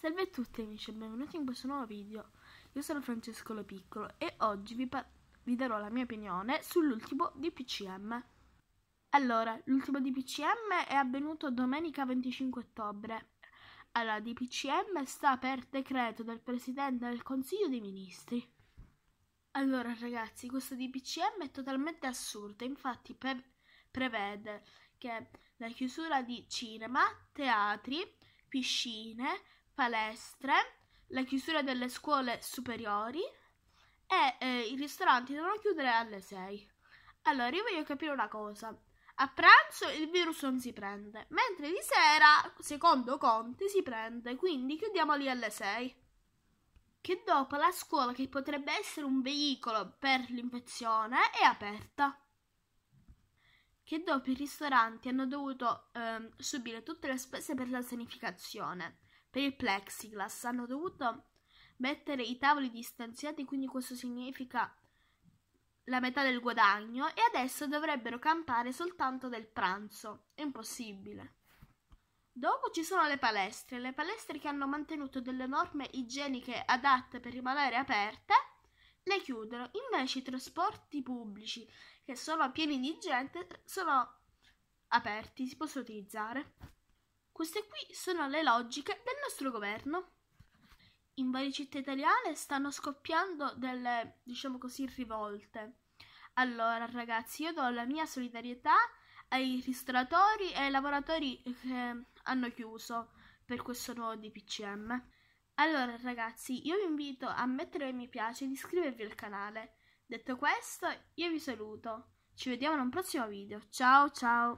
Salve a tutti amici e benvenuti in questo nuovo video. Io sono Francesco Lo Piccolo e oggi vi, vi darò la mia opinione sull'ultimo DPCM. Allora, l'ultimo DPCM è avvenuto domenica 25 ottobre. Allora, DPCM sta per decreto del Presidente del Consiglio dei Ministri. Allora ragazzi, questo DPCM è totalmente assurdo, infatti pre prevede che la chiusura di cinema, teatri, piscine, palestre, la chiusura delle scuole superiori e eh, i ristoranti devono chiudere alle 6. Allora, io voglio capire una cosa. A pranzo il virus non si prende, mentre di sera, secondo Conte, si prende, quindi chiudiamo lì alle 6. Che dopo la scuola, che potrebbe essere un veicolo per l'infezione, è aperta. Che dopo i ristoranti hanno dovuto eh, subire tutte le spese per la sanificazione per il plexiglass hanno dovuto mettere i tavoli distanziati, quindi questo significa la metà del guadagno e adesso dovrebbero campare soltanto del pranzo. È impossibile. Dopo ci sono le palestre, le palestre che hanno mantenuto delle norme igieniche adatte per rimanere aperte, le chiudono. Invece i trasporti pubblici, che sono pieni di gente, sono aperti, si possono utilizzare. Queste qui sono le logiche del nostro governo. In varie città italiane stanno scoppiando delle, diciamo così, rivolte. Allora, ragazzi, io do la mia solidarietà ai ristoratori e ai lavoratori che hanno chiuso per questo nuovo DPCM. Allora, ragazzi, io vi invito a mettere mi piace e iscrivervi al canale. Detto questo, io vi saluto. Ci vediamo in un prossimo video. Ciao ciao!